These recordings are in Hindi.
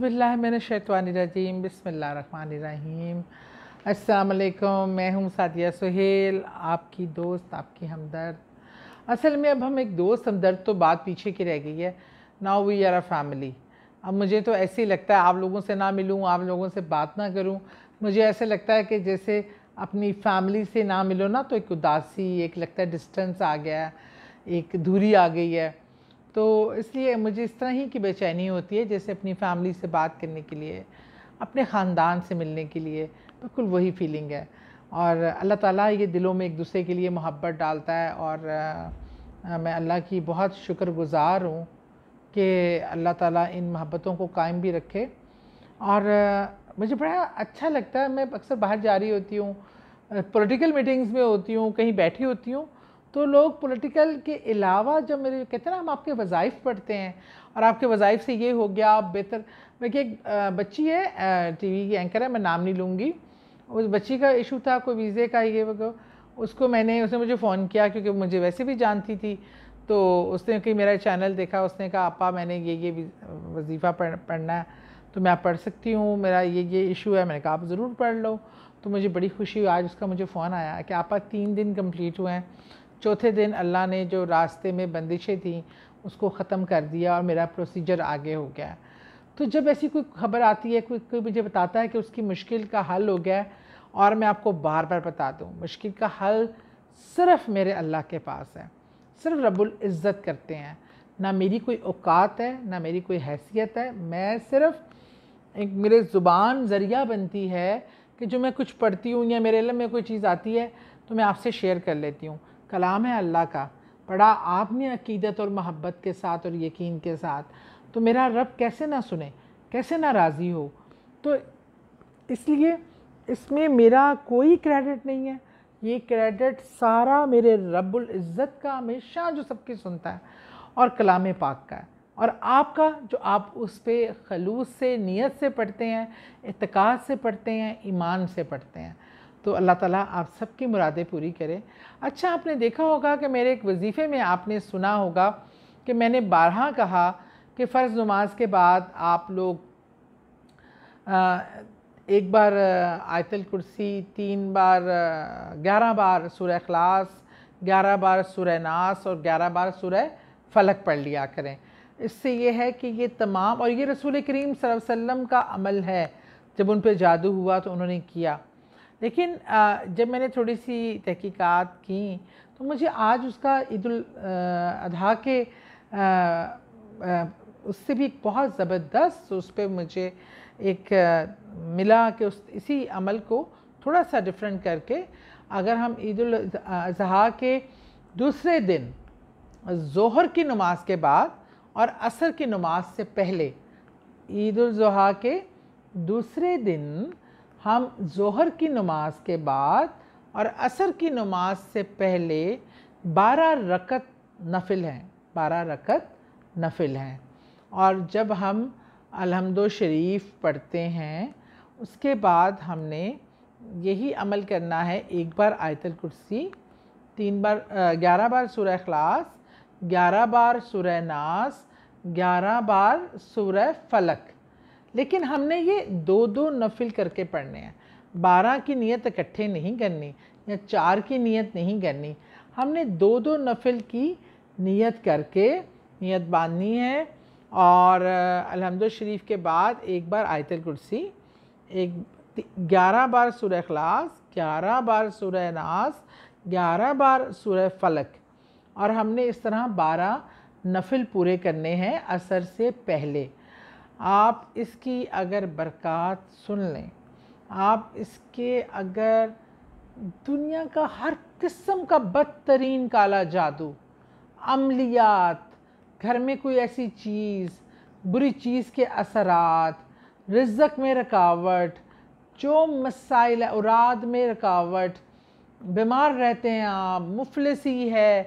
मैंने बिल्लाशैतवानरजीम बसमीम अस्सलाम मैं हूँ सादिया सुहेल आपकी दोस्त आपकी हमदर्द असल में अब हम एक दोस्त हमदर्द तो बात पीछे की रह गई है now we are a family अब मुझे तो ऐसे ही लगता है आप लोगों से ना मिलूँ आप लोगों से बात ना करूँ मुझे ऐसे लगता है कि जैसे अपनी फैमिली से ना मिलो ना तो एक उदासी एक लगता है डिस्टेंस आ गया एक दूरी आ गई है तो इसलिए मुझे इस तरह ही की बेचैनी होती है जैसे अपनी फैमिली से बात करने के लिए अपने ख़ानदान से मिलने के लिए बिल्कुल वही फीलिंग है और अल्लाह ताला ये दिलों में एक दूसरे के लिए मोहब्बत डालता है और आ, मैं अल्लाह की बहुत शुक्रगुजार हूँ कि अल्लाह ताला इन मोहब्बतों को कायम भी रखे और आ, मुझे बड़ा अच्छा लगता है मैं अक्सर बाहर जा रही होती हूँ पॉलिटिकल मीटिंग्स में होती हूँ कहीं बैठी होती हूँ तो लोग पॉलिटिकल के अलावा जब मेरे कहते हैं ना हम आपके वज़ाइफ पढ़ते हैं और आपके वज़ाइफ से ये हो गया आप बेहतर देखिए एक बच्ची है टीवी की एंकर है मैं नाम नहीं लूँगी उस बच्ची का इशू था कोई वीज़े का ये वो उसको मैंने उसने मुझे फ़ोन किया क्योंकि मुझे वैसे भी जानती थी तो उसने कि मेरा चैनल देखा उसने कहा आपा मैंने ये ये वजीफ़ा पढ़ पढ़ना है तो मैं आप पढ़ सकती हूँ मेरा ये ये इशू है मैंने कहा आप ज़रूर पढ़ लो तो मुझे बड़ी खुशी हुई आज उसका मुझे फ़ोन आया कि आपा तीन दिन कंप्लीट हुए हैं चौथे दिन अल्लाह ने जो रास्ते में बंदिशें थी उसको ख़त्म कर दिया और मेरा प्रोसीजर आगे हो गया तो जब ऐसी कोई खबर आती है कोई कोई मुझे बताता है कि उसकी मुश्किल का हल हो गया और मैं आपको बार बार बता दूँ मुश्किल का हल सिर्फ़ मेरे अल्लाह के पास है सिर्फ रबुल इज़्ज़त करते हैं ना मेरी कोई औकात है ना मेरी कोई हैसियत है मैं सिर्फ एक मेरे ज़ुबान ज़रिया बनती है कि जो मैं कुछ पढ़ती हूँ या मेरे इलम में कोई चीज़ आती है तो मैं आपसे शेयर कर लेती हूँ कलाम है अल्लाह का पढ़ा आपने अकीदत और महब्बत के साथ और यकीन के साथ तो मेरा रब कैसे ना सुने कैसे ना राज़ी हो तो इसलिए इसमें मेरा कोई क्रेडिट नहीं है ये क्रेडिट सारा मेरे रब्बुल इज़्ज़त का हमेशा जो सबकी सुनता है और कलाम पाक का है और आपका जो आप उस पर खलूस से नीयत से पढ़ते हैं इतका से पढ़ते हैं ईमान से पढ़ते हैं तो अल्लाह ताला आप सबकी मुरादें पूरी करें अच्छा आपने देखा होगा कि मेरे एक वजीफ़े में आपने सुना होगा कि मैंने बारह कहा कि फ़र्ज़ नमाज के बाद आप लोग एक बार आयतल कुर्सी तीन बार ग्यारह बार सूर्य अखलास ग्यारह बार सुर नास और ग्यारह बार सूर्य फलक पढ़ लिया करें इससे ये है कि ये तमाम और ये रसूल करीम वसल्लम का अमल है जब उन पर जादू हुआ तो उन्होंने किया लेकिन जब मैंने थोड़ी सी तहकीकात की तो मुझे आज उसका ईद अधा के उससे भी बहुत ज़बरदस्त उस पर मुझे एक मिला कि उस इसी अमल को थोड़ा सा डिफरेंट करके अगर हम ईद अजहा के दूसरे दिन जोहर की नमाज के बाद और असर की नमाज से पहले ईद के दूसरे दिन हम जोहर की नमाज के बाद और असर की नमाज से पहले बारह रकत नफिल हैं बारह रकत नफिल हैं और जब हम अलहमद शरीफ पढ़ते हैं उसके बाद हमने यही अमल करना है एक बार आयतल कुर्सी तीन बार ग्यारह बार सूर्य अखलास ग्यारह बार सूर्य नास ग्यारह बार सूर्य फलक लेकिन हमने ये दो दो नफिल करके पढ़ने हैं बारह की नीयत इकट्ठे नहीं करनी या चार की नीयत नहीं करनी हमने दो दो नफिल की नीयत करके नीयत बांधनी है और अलहमद शरीफ के बाद एक बार आयतल कुर्सी एक ग्यारह बार सुर खलास ग्यारह बार सुर नास ग्यारह बार सूर्य फलक और हमने इस तरह बारह नफिल पूरे करने हैं असर से पहले आप इसकी अगर बरक़ात सुन लें आप इसके अगर दुनिया का हर किस्म का बदतरीन काला जादू अमलियात घर में कोई ऐसी चीज़ बुरी चीज़ के असरात रिजक में रुकावट जो मसाइल औराद में रुकावट बीमार रहते हैं आप मुफलसी है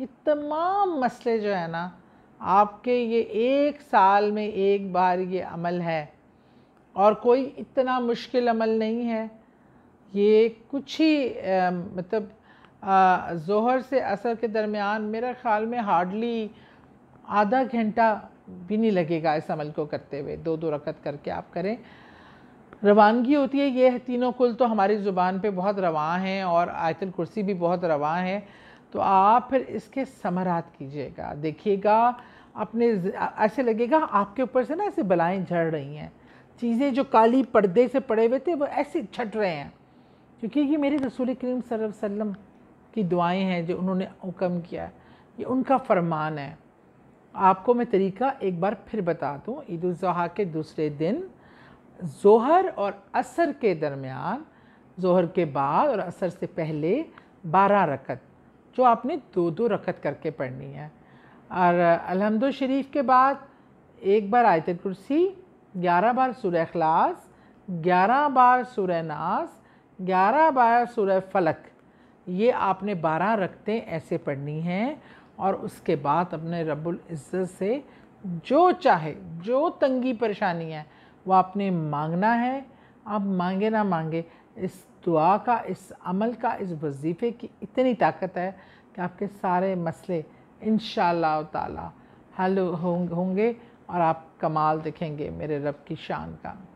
ये तमाम मसले जो है ना आपके ये एक साल में एक बार ये अमल है और कोई इतना मुश्किल अमल नहीं है ये कुछ ही आ, मतलब जोहर से असर के दरमियान मेरा ख़्याल में हार्डली आधा घंटा भी नहीं लगेगा इस अमल को करते हुए दो दो रकत करके आप करें रवानगी होती है ये तीनों कुल तो हमारी ज़ुबान पे बहुत रवा हैं और आयतल कुर्सी भी बहुत रवा हैं तो आप फिर इसके समरात कीजिएगा देखिएगा अपने ऐसे लगेगा आपके ऊपर से ना ऐसे बलाएँ झड़ रही हैं चीज़ें जो काली पर्दे से पड़े हुए थे वो ऐसे छट रहे हैं क्योंकि ये मेरे रसूल करीम सल्लम की दुआएं हैं जो उन्होंने हुक्म किया ये उनका फरमान है आपको मैं तरीका एक बार फिर बता दूँ ईद के दूसरे दिन जोहर और असर के दरमियान जोहर के बाद और असर से पहले बारह रकत जो आपने दो दो रखत करके पढ़नी है और अलहमद शरीफ के बाद एक बार आयत कुर्सी ग्यारह बार सुर अखलास ग्यारह बार सुर नास ग्यारह बार सुर फलक ये आपने बारह रखते ऐसे पढ़नी हैं और उसके बाद अपने रब्बुल इज़्ज़त से जो चाहे जो तंगी परेशानी है वो आपने मांगना है आप मांगे ना मांगे इस दुआ का इस अमल का इस वजीफ़े की इतनी ताकत है कि आपके सारे मसले इन ताला हल होंगे और आप कमाल दिखेंगे मेरे रब की शान का